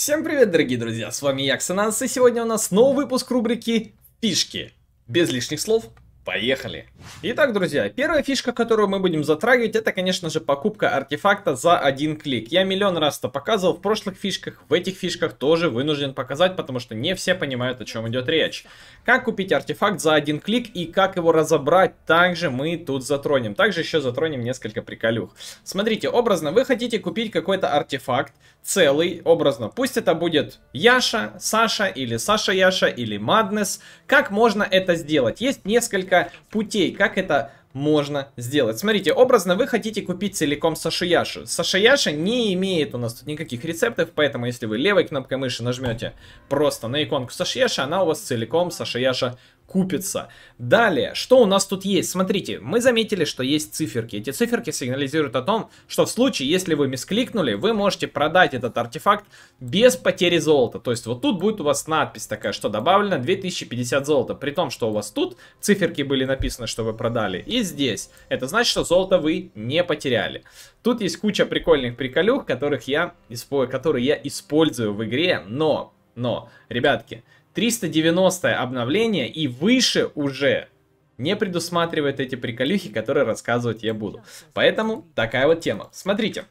Всем привет, дорогие друзья, с вами я, Ксенанс, и сегодня у нас новый выпуск рубрики «Фишки». Без лишних слов, поехали! Итак, друзья, первая фишка, которую мы будем затрагивать, это, конечно же, покупка артефакта за один клик. Я миллион раз это показывал в прошлых фишках, в этих фишках тоже вынужден показать, потому что не все понимают, о чем идет речь. Как купить артефакт за один клик и как его разобрать, также мы тут затронем. Также еще затронем несколько приколюх. Смотрите, образно, вы хотите купить какой-то артефакт, целый, образно, пусть это будет Яша, Саша или Саша Яша или Маднес, как можно это сделать? Есть несколько путей, как это можно сделать. Смотрите, образно вы хотите купить целиком Саша Яша не имеет у нас тут никаких рецептов, поэтому если вы левой кнопкой мыши нажмете просто на иконку Сашияша, она у вас целиком Саша Яша купится. Далее, что у нас тут есть? Смотрите, мы заметили, что есть циферки. Эти циферки сигнализируют о том, что в случае, если вы мискликнули, вы можете продать этот артефакт без потери золота. То есть вот тут будет у вас надпись такая, что добавлено 2050 золота. При том, что у вас тут циферки были написаны, что вы продали. И здесь. Это значит, что золото вы не потеряли. Тут есть куча прикольных приколюх, которых я, которые я использую в игре, но, но, ребятки, 390 обновление и выше уже не предусматривает эти приколюхи, которые рассказывать я буду. Поэтому такая вот тема. Смотрите.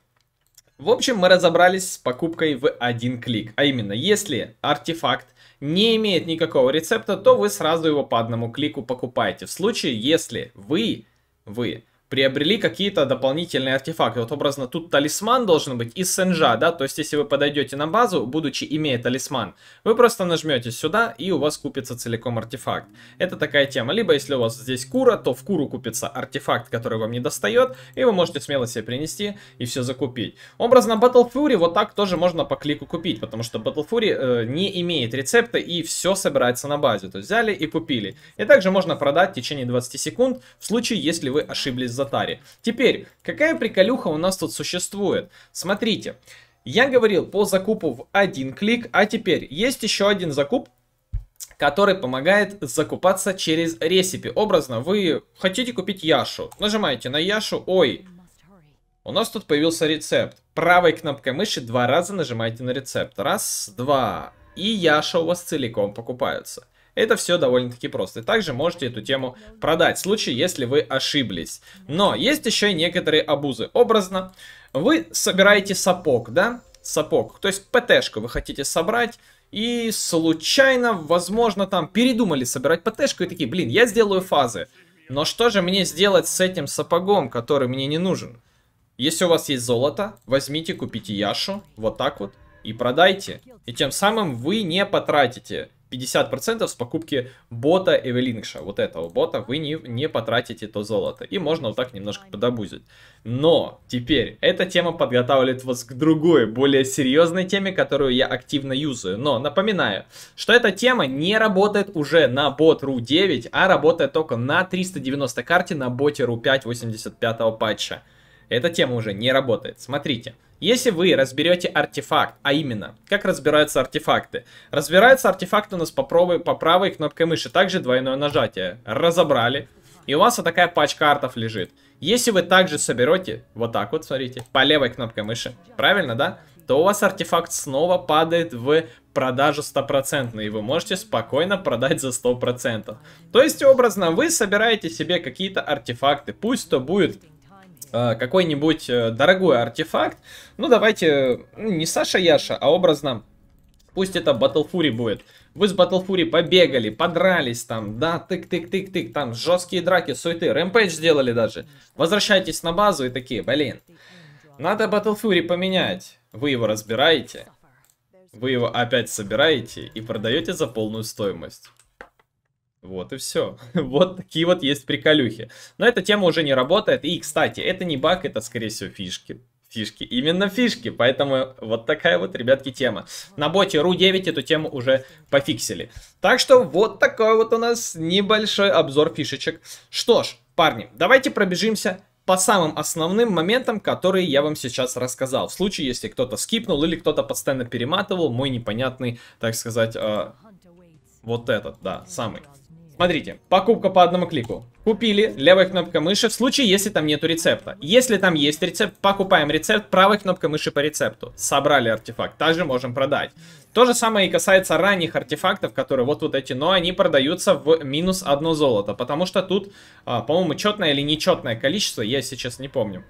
В общем, мы разобрались с покупкой в один клик. А именно, если артефакт не имеет никакого рецепта, то вы сразу его по одному клику покупаете. В случае, если вы, вы приобрели какие-то дополнительные артефакты. Вот образно тут талисман должен быть из сенжа, да, то есть если вы подойдете на базу, будучи имея талисман, вы просто нажмете сюда и у вас купится целиком артефакт. Это такая тема. Либо если у вас здесь кура, то в куру купится артефакт, который вам не достает, и вы можете смело себе принести и все закупить. Образно Battle Fury вот так тоже можно по клику купить, потому что Battle Fury э, не имеет рецепта и все собирается на базе. То есть взяли и купили. И также можно продать в течение 20 секунд в случае, если вы ошиблись Затари. Теперь, какая приколюха у нас тут существует? Смотрите, я говорил по закупу в один клик, а теперь есть еще один закуп, который помогает закупаться через ресипи. Образно, вы хотите купить Яшу, нажимаете на Яшу, ой, у нас тут появился рецепт. Правой кнопкой мыши два раза нажимаете на рецепт. Раз, два. И Яша у вас целиком покупается. Это все довольно-таки просто. И Также можете эту тему продать, в случае, если вы ошиблись. Но есть еще и некоторые обузы. Образно, вы собираете сапог, да? Сапог, то есть ПТшку вы хотите собрать, и случайно, возможно, там передумали собирать ПТшку и такие, блин, я сделаю фазы. Но что же мне сделать с этим сапогом, который мне не нужен? Если у вас есть золото, возьмите, купите Яшу, вот так вот, и продайте. И тем самым вы не потратите 50% с покупки бота Эвелинкша, вот этого бота, вы не, не потратите то золото. И можно вот так немножко подобузить. Но теперь эта тема подготавливает вас к другой, более серьезной теме, которую я активно юзаю. Но напоминаю, что эта тема не работает уже на бот РУ 9, а работает только на 390 карте на боте RU 5 85 патча. Эта тема уже не работает. Смотрите. Если вы разберете артефакт, а именно, как разбираются артефакты? Разбирается артефакт у нас по правой, по правой кнопкой мыши, также двойное нажатие. Разобрали. И у вас вот такая пачка артов лежит. Если вы также соберете, вот так вот, смотрите, по левой кнопкой мыши, правильно, да? То у вас артефакт снова падает в продажу стопроцентно, и вы можете спокойно продать за 100%. То есть, образно, вы собираете себе какие-то артефакты, пусть то будет а, какой-нибудь э, дорогой артефакт. Ну, давайте, ну, не Саша Яша, а образно, пусть это Battle будет. Вы с Battle побегали, подрались там, да, тык-тык-тык-тык, там жесткие драки, суеты, рэмпейдж сделали даже. Возвращайтесь на базу и такие, блин, надо Battle поменять. Вы его разбираете, вы его опять собираете и продаете за полную стоимость. Вот и все. Вот такие вот есть приколюхи. Но эта тема уже не работает. И, кстати, это не баг, это, скорее всего, фишки. Фишки. Именно фишки. Поэтому вот такая вот, ребятки, тема. На боте RU9 эту тему уже пофиксили. Так что вот такой вот у нас небольшой обзор фишечек. Что ж, парни, давайте пробежимся по самым основным моментам, которые я вам сейчас рассказал. В случае, если кто-то скипнул или кто-то постоянно перематывал мой непонятный, так сказать, э, вот этот, да, самый. Смотрите, покупка по одному клику. Купили, левая кнопка мыши, в случае, если там нету рецепта. Если там есть рецепт, покупаем рецепт, правой кнопкой мыши по рецепту. Собрали артефакт, также можем продать. То же самое и касается ранних артефактов, которые вот вот эти, но они продаются в минус одно золото, потому что тут, а, по-моему, четное или нечетное количество, я сейчас не помню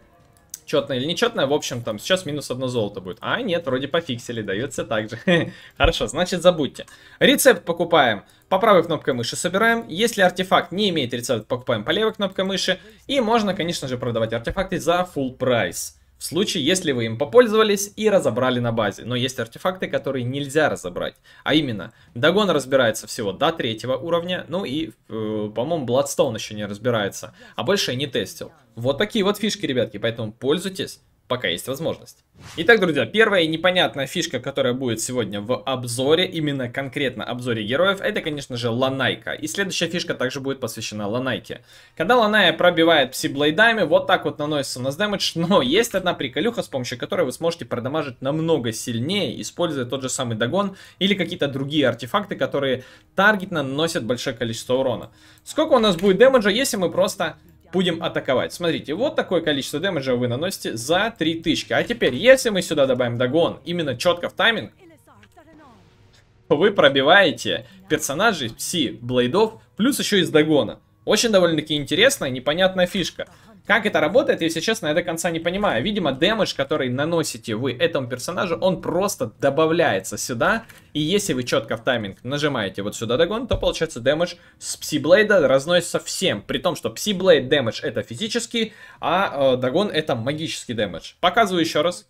четное или нечетное, в общем, там сейчас минус одно золото будет. А, нет, вроде пофиксили, дается так же. Хорошо, значит, забудьте. Рецепт покупаем. По правой кнопкой мыши собираем. Если артефакт не имеет рецепта, покупаем по левой кнопкой мыши. И можно, конечно же, продавать артефакты за full прайс в случае, если вы им попользовались и разобрали на базе. Но есть артефакты, которые нельзя разобрать. А именно, Дагон разбирается всего до третьего уровня, ну и, э, по-моему, Бладстоун еще не разбирается. А больше я не тестил. Вот такие вот фишки, ребятки, поэтому пользуйтесь пока есть возможность. Итак, друзья, первая непонятная фишка, которая будет сегодня в обзоре, именно конкретно обзоре героев, это, конечно же, Ланайка. И следующая фишка также будет посвящена Ланайке. Когда Ланая пробивает пси-блейдами, вот так вот наносится у нас дэмэдж, но есть одна приколюха, с помощью которой вы сможете продамажить намного сильнее, используя тот же самый догон или какие-то другие артефакты, которые таргетно наносят большое количество урона. Сколько у нас будет дэмэджа, если мы просто будем атаковать. Смотрите, вот такое количество дэмэджа вы наносите за 3000. А теперь, если мы сюда добавим догон, именно четко в тайминг, вы пробиваете персонажей пси, блейдов, плюс еще из догона. Очень довольно-таки интересная, непонятная фишка. Как это работает, если честно, я до конца не понимаю. Видимо, дэмэдж, который наносите вы этому персонажу, он просто добавляется сюда. И если вы четко в тайминг нажимаете вот сюда догон, то получается дэмэдж с псиблейда разносится всем. При том, что псиблейд дэмэдж это физический, а э, догон это магический дэмэдж. Показываю еще раз.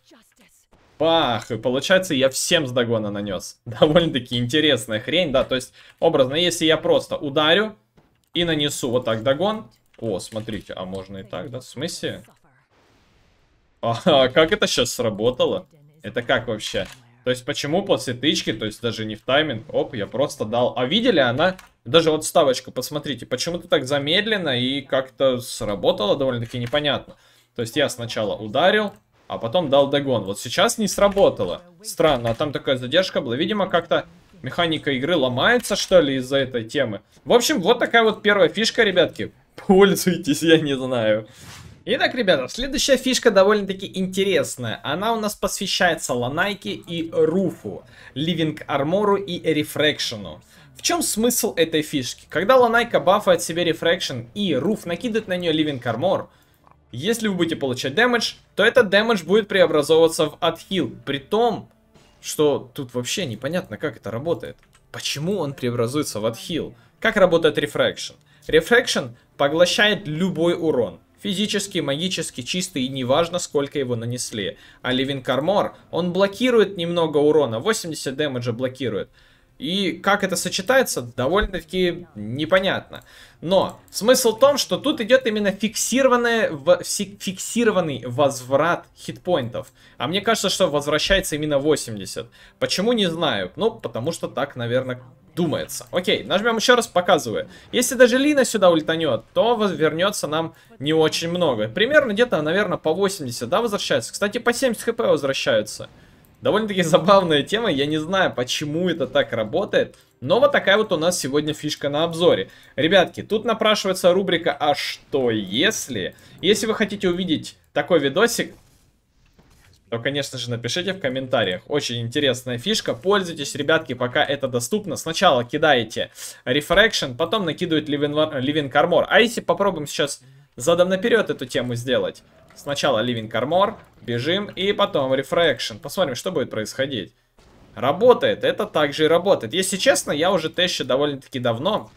Пах, И получается, я всем с догона нанес. Довольно-таки интересная хрень, да. То есть, образно, если я просто ударю и нанесу вот так догон, о, смотрите, а можно и так, да? В смысле? А, а, как это сейчас сработало? Это как вообще? То есть почему после тычки, то есть даже не в тайминг, оп, я просто дал. А видели она, даже вот ставочка, посмотрите, почему-то так замедленно и как-то сработало довольно-таки непонятно. То есть я сначала ударил, а потом дал догон. Вот сейчас не сработало. Странно, а там такая задержка была. Видимо, как-то механика игры ломается, что ли, из-за этой темы. В общем, вот такая вот первая фишка, ребятки. Пользуйтесь, я не знаю. Итак, ребята, следующая фишка довольно-таки интересная. Она у нас посвящается Ланайке и Руфу, Ливинг Армору и Рефрекшену. В чем смысл этой фишки? Когда Ланайка бафает себе Рефрекшн и Руф накидывает на нее Ливинг Армор, если вы будете получать дэмэдж, то этот дэмэдж будет преобразовываться в отхил. При том, что тут вообще непонятно, как это работает. Почему он преобразуется в отхил? Как работает рефракшн? Refraction поглощает любой урон. физический, магический, чистый и неважно, сколько его нанесли. А Living Armor, он блокирует немного урона, 80 дэмэджа блокирует. И как это сочетается, довольно-таки непонятно. Но смысл в том, что тут идет именно фиксированный возврат хитпоинтов. А мне кажется, что возвращается именно 80. Почему, не знаю. Ну, потому что так, наверное, думается. Окей, нажмем еще раз, показываю. Если даже Лина сюда улетанет, то вернется нам не очень много. Примерно где-то, наверное, по 80, да, возвращается. Кстати, по 70 хп возвращаются. Довольно-таки забавная тема, я не знаю, почему это так работает, но вот такая вот у нас сегодня фишка на обзоре. Ребятки, тут напрашивается рубрика «А что если?». Если вы хотите увидеть такой видосик, то, конечно же, напишите в комментариях. Очень интересная фишка. Пользуйтесь, ребятки, пока это доступно. Сначала кидаете Refraction, потом накидывает Living, living Armor. А если попробуем сейчас задом наперед эту тему сделать? Сначала Living Armor, бежим, и потом Refraction. Посмотрим, что будет происходить. Работает, это также и работает. Если честно, я уже тещу довольно-таки давно.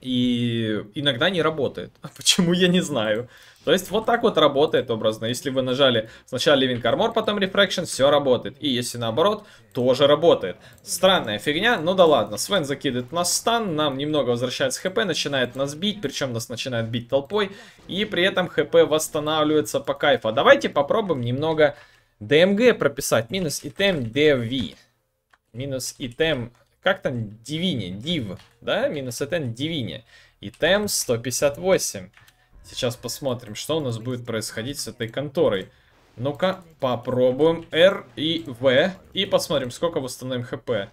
И иногда не работает. почему, я не знаю. То есть вот так вот работает образно. Если вы нажали сначала Living Armor, потом Refraction, все работает. И если наоборот, тоже работает. Странная фигня, ну да ладно. Свен закидывает нас стан, нам немного возвращается хп, начинает нас бить, причем нас начинает бить толпой. И при этом хп восстанавливается по кайфу. А давайте попробуем немного ДМГ прописать. Минус итем ДВ. Минус итем как там, Дивини, Див, да, минус Этен Дивини. И темп 158. Сейчас посмотрим, что у нас будет происходить с этой конторой. Ну-ка, попробуем R и V. И посмотрим, сколько восстановим хп.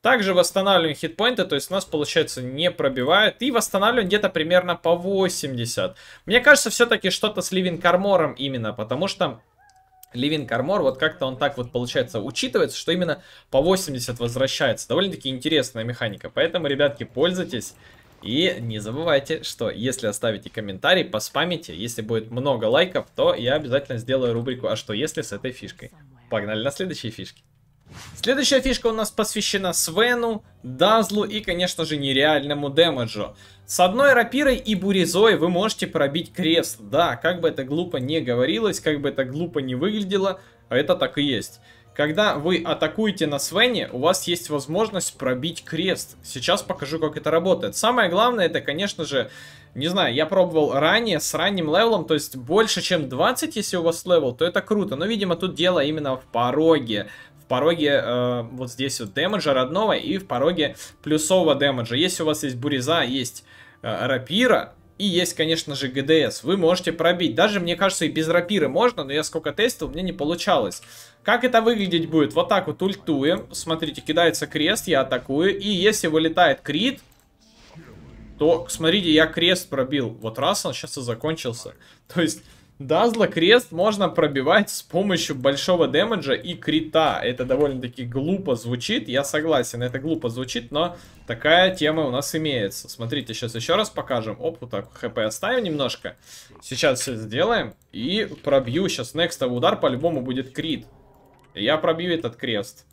Также восстанавливаем хитпоинты, то есть у нас, получается, не пробивают И восстанавливаем где-то примерно по 80. Мне кажется, все-таки что-то с Ливин Кармором именно, потому что Левин Кармор, вот как-то он так вот, получается, учитывается, что именно по 80 возвращается. Довольно-таки интересная механика, поэтому, ребятки, пользуйтесь. И не забывайте, что если оставите комментарий, поспамите, если будет много лайков, то я обязательно сделаю рубрику «А что если с этой фишкой?». Погнали на следующие фишки. Следующая фишка у нас посвящена Свену, Дазлу и, конечно же, нереальному дэмэджу. С одной рапирой и бурезой вы можете пробить крест. Да, как бы это глупо не говорилось, как бы это глупо не выглядело, а это так и есть. Когда вы атакуете на Свене, у вас есть возможность пробить крест. Сейчас покажу, как это работает. Самое главное, это, конечно же, не знаю, я пробовал ранее с ранним левелом, то есть больше, чем 20, если у вас левел, то это круто. Но, видимо, тут дело именно в пороге пороге э, вот здесь вот демеджа родного и в пороге плюсового демеджа. Если у вас есть буриза, есть э, рапира, и есть, конечно же, ГДС. Вы можете пробить. Даже, мне кажется, и без рапиры можно, но я сколько тестил, мне не получалось. Как это выглядеть будет? Вот так вот ультуем. Смотрите, кидается крест, я атакую. И если вылетает крит, то, смотрите, я крест пробил. Вот раз он сейчас и закончился. То есть... Дазла крест можно пробивать с помощью большого дэмэджа и крита. Это довольно-таки глупо звучит, я согласен, это глупо звучит, но такая тема у нас имеется. Смотрите, сейчас еще раз покажем. Оп, вот так, хп оставим немножко. Сейчас все сделаем и пробью. Сейчас некстовый удар по-любому будет крит. Я пробью этот крест.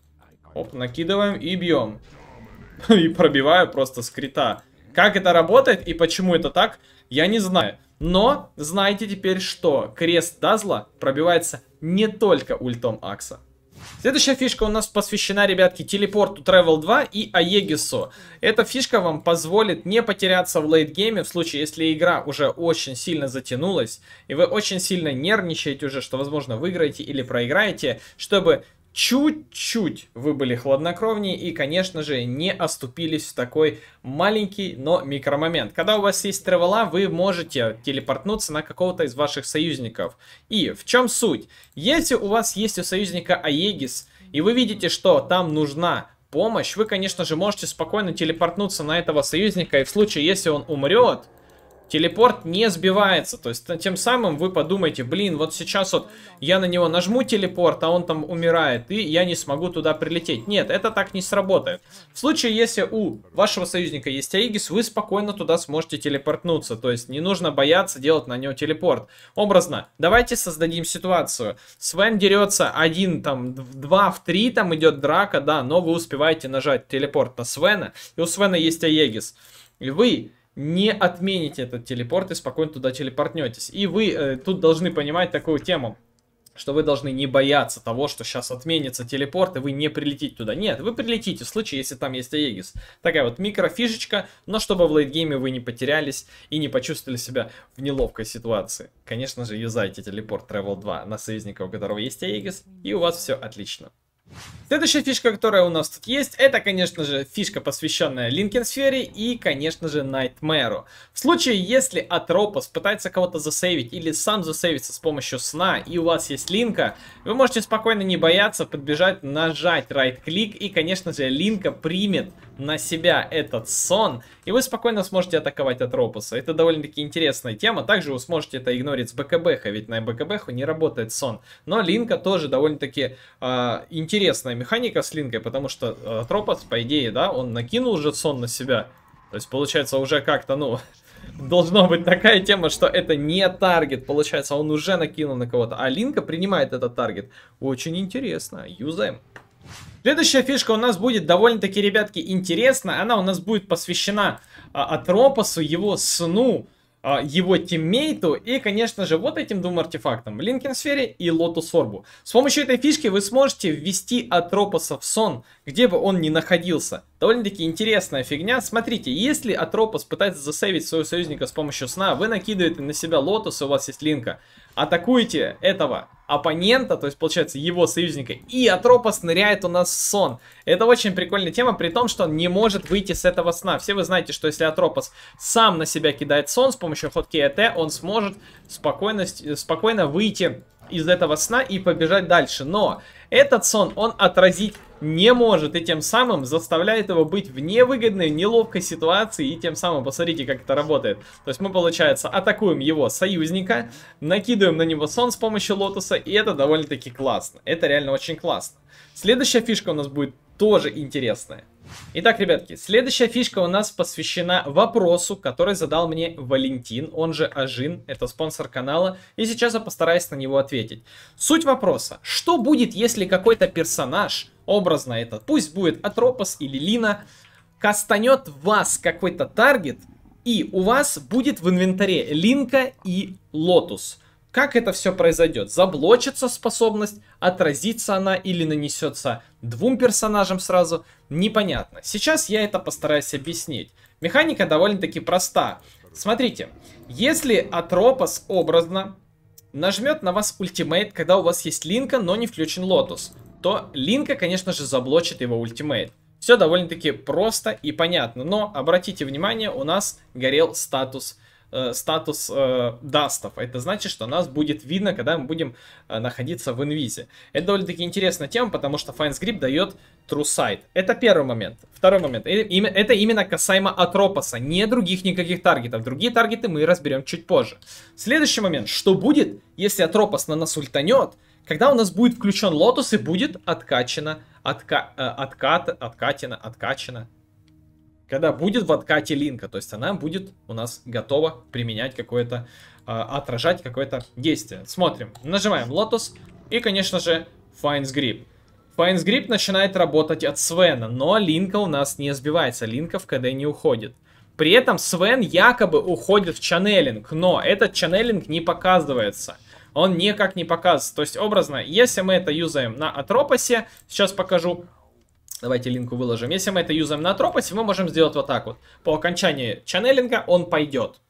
Оп, накидываем и бьем. И пробиваю просто с крита. Как это работает и почему это так, я не знаю. Но знаете теперь, что крест Дазла пробивается не только ультом Акса. Следующая фишка у нас посвящена, ребятки, телепорту Travel 2 и Аегису. Эта фишка вам позволит не потеряться в лейтгейме в случае, если игра уже очень сильно затянулась, и вы очень сильно нервничаете уже, что, возможно, выиграете или проиграете, чтобы чуть-чуть вы были хладнокровнее и, конечно же, не оступились в такой маленький, но микромомент. Когда у вас есть тревела, вы можете телепортнуться на какого-то из ваших союзников. И в чем суть? Если у вас есть у союзника Аегис, и вы видите, что там нужна помощь, вы, конечно же, можете спокойно телепортнуться на этого союзника, и в случае, если он умрет, Телепорт не сбивается, то есть тем самым вы подумаете, блин, вот сейчас вот я на него нажму телепорт, а он там умирает, и я не смогу туда прилететь. Нет, это так не сработает. В случае, если у вашего союзника есть Аигис, вы спокойно туда сможете телепортнуться, то есть не нужно бояться делать на него телепорт. Образно, давайте создадим ситуацию. Свен дерется один, там, два в три, там идет драка, да, но вы успеваете нажать телепорт на Свена, и у Свена есть Аегис. И вы не отмените этот телепорт и спокойно туда телепортнетесь. И вы э, тут должны понимать такую тему что вы должны не бояться того, что сейчас отменится телепорт, и вы не прилетите туда. Нет, вы прилетите в случае, если там есть Аегис. Такая вот микрофишечка, но чтобы в лейтгейме вы не потерялись и не почувствовали себя в неловкой ситуации. Конечно же, юзайте телепорт Travel 2 на союзника, у которого есть Аегис, и у вас все отлично. Следующая фишка, которая у нас тут есть, это, конечно же, фишка, посвященная Линкенсфере и, конечно же, Найтмэру. В случае, если Атропос пытается кого-то засейвить или сам засейвится с помощью сна, и у вас есть Линка, вы можете спокойно не бояться подбежать, нажать right-клик, и, конечно же, Линка примет на себя этот сон, и вы спокойно сможете атаковать от ропуса Это довольно-таки интересная тема. Также вы сможете это игнорить с БКБХа ведь на БКБХу не работает сон. Но Линка тоже довольно-таки э, интересная механика с Линкой, потому что Атропос, по идее, да, он накинул уже сон на себя. То есть, получается, уже как-то, ну, должно быть такая тема, что это не таргет. Получается, он уже накинул на кого-то. А Линка принимает этот таргет. Очень интересно. Юзаем. Следующая фишка у нас будет довольно-таки, ребятки, интересна. Она у нас будет посвящена а, Атропосу, его сну, а, его тиммейту и, конечно же, вот этим двум артефактам. сфере и Лотус Орбу. С помощью этой фишки вы сможете ввести Атропоса в сон, где бы он ни находился. Довольно-таки интересная фигня. Смотрите, если Атропос пытается засейвить своего союзника с помощью сна, вы накидываете на себя Лотус, у вас есть Линка атакуете этого оппонента, то есть, получается, его союзника, и Атропа ныряет у нас сон. Это очень прикольная тема, при том, что он не может выйти с этого сна. Все вы знаете, что если Атропос сам на себя кидает сон с помощью ходки ЭТ, он сможет спокойно, э, спокойно выйти из этого сна и побежать дальше. Но этот сон он отразить не может и тем самым заставляет его быть в невыгодной, неловкой ситуации и тем самым, посмотрите, как это работает. То есть мы, получается, атакуем его союзника, накидываем на него сон с помощью лотуса и это довольно-таки классно. Это реально очень классно. Следующая фишка у нас будет тоже интересная. Итак, ребятки, следующая фишка у нас посвящена вопросу, который задал мне Валентин, он же Ажин, это спонсор канала, и сейчас я постараюсь на него ответить. Суть вопроса, что будет, если какой-то персонаж, образно этот, пусть будет Атропос или Лина, кастанет вас какой-то таргет, и у вас будет в инвентаре Линка и Лотус – как это все произойдет? Заблочится способность, отразится она или нанесется двум персонажам сразу? Непонятно. Сейчас я это постараюсь объяснить. Механика довольно-таки проста. Смотрите, если Атропос образно нажмет на вас ультимейт, когда у вас есть Линка, но не включен Лотус, то Линка, конечно же, заблочит его ультимейт. Все довольно-таки просто и понятно, но обратите внимание, у нас горел статус Э, статус э, дастов. Это значит, что нас будет видно, когда мы будем э, находиться в инвизе. Это довольно-таки интересная тема, потому что Finds Grip дает true Sight. Это первый момент. Второй момент. Это именно касаемо Атропоса, не других никаких таргетов. Другие таргеты мы разберем чуть позже. Следующий момент. Что будет, если Атропос на нас ультанет, когда у нас будет включен лотос и будет откачено, отка, э, откат, откатина, откачено, когда будет в откате линка, то есть она будет у нас готова применять какое-то, э, отражать какое-то действие. Смотрим, нажимаем Лотос и, конечно же, Finds Grip. Finds Grip начинает работать от Свена, но линка у нас не сбивается, линка в КД не уходит. При этом Свен якобы уходит в чаннелинг, но этот чаннелинг не показывается. Он никак не показывается. То есть, образно, если мы это юзаем на Атропосе, сейчас покажу, Давайте линку выложим. Если мы это юзаем на тропосе, мы можем сделать вот так вот. По окончании чаннелинга он пойдет.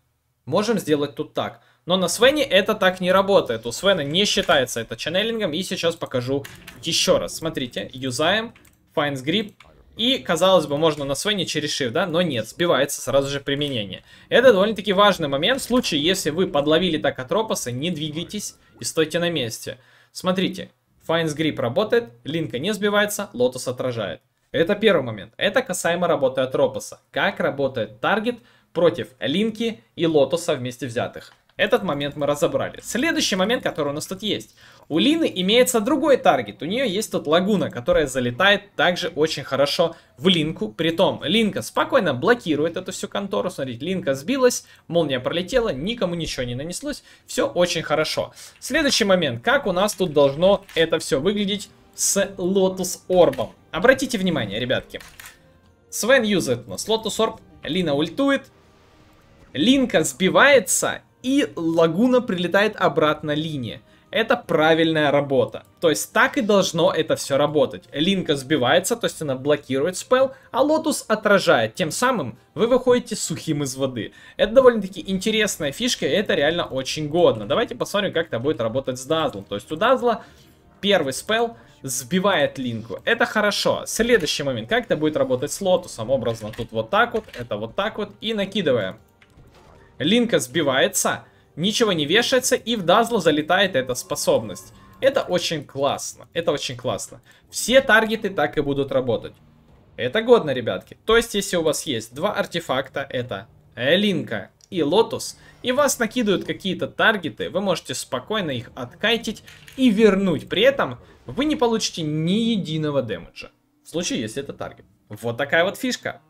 Можем сделать тут так. Но на Свене это так не работает. У Свена не считается это чаннелингом. И сейчас покажу еще раз. Смотрите, юзаем, finds grip. И, казалось бы, можно на Свене через Shift, да? Но нет, сбивается сразу же применение. Это довольно-таки важный момент. В случае, если вы подловили так от ропоса, не двигайтесь и стойте на месте. Смотрите, Finds Grip работает, линка не сбивается, лотос отражает. Это первый момент. Это касаемо работы от Ропоса. Как работает таргет против линки и лотоса вместе взятых. Этот момент мы разобрали. Следующий момент, который у нас тут есть. У Лины имеется другой таргет. У нее есть тут Лагуна, которая залетает также очень хорошо в Линку. Притом Линка спокойно блокирует эту всю контору. Смотрите, Линка сбилась, молния пролетела, никому ничего не нанеслось. Все очень хорошо. Следующий момент. Как у нас тут должно это все выглядеть с Лотус Орбом? Обратите внимание, ребятки. Свен юзает у нас Лотус Орб, Лина ультует, Линка сбивается и Лагуна прилетает обратно линии. Это правильная работа. То есть так и должно это все работать. Линка сбивается, то есть она блокирует спел, а Лотус отражает. Тем самым вы выходите сухим из воды. Это довольно-таки интересная фишка, и это реально очень годно. Давайте посмотрим, как это будет работать с Дазлом. То есть у Дазла первый спел сбивает линку. Это хорошо. Следующий момент. Как это будет работать с лотусом? Образно тут вот так вот, это вот так вот. И накидываем. Линка сбивается ничего не вешается, и в дазл залетает эта способность. Это очень классно, это очень классно. Все таргеты так и будут работать. Это годно, ребятки. То есть, если у вас есть два артефакта, это Элинка и Лотус, и вас накидывают какие-то таргеты, вы можете спокойно их откайтить и вернуть. При этом вы не получите ни единого дэмэджа. В случае, если это таргет. Вот такая вот фишка.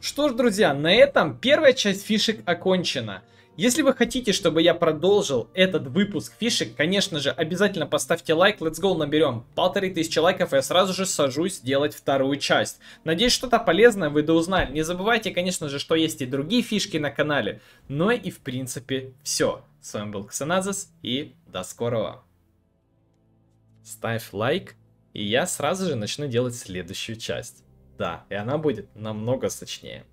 Что ж, друзья, на этом первая часть фишек окончена. Если вы хотите, чтобы я продолжил этот выпуск фишек, конечно же, обязательно поставьте лайк, let's go наберем полторы тысячи лайков, и я сразу же сажусь делать вторую часть. Надеюсь, что-то полезное вы доузнали. Не забывайте, конечно же, что есть и другие фишки на канале. Но ну и в принципе все. С вами был Ксеназис и до скорого. Ставь лайк, и я сразу же начну делать следующую часть. Да, и она будет намного сочнее.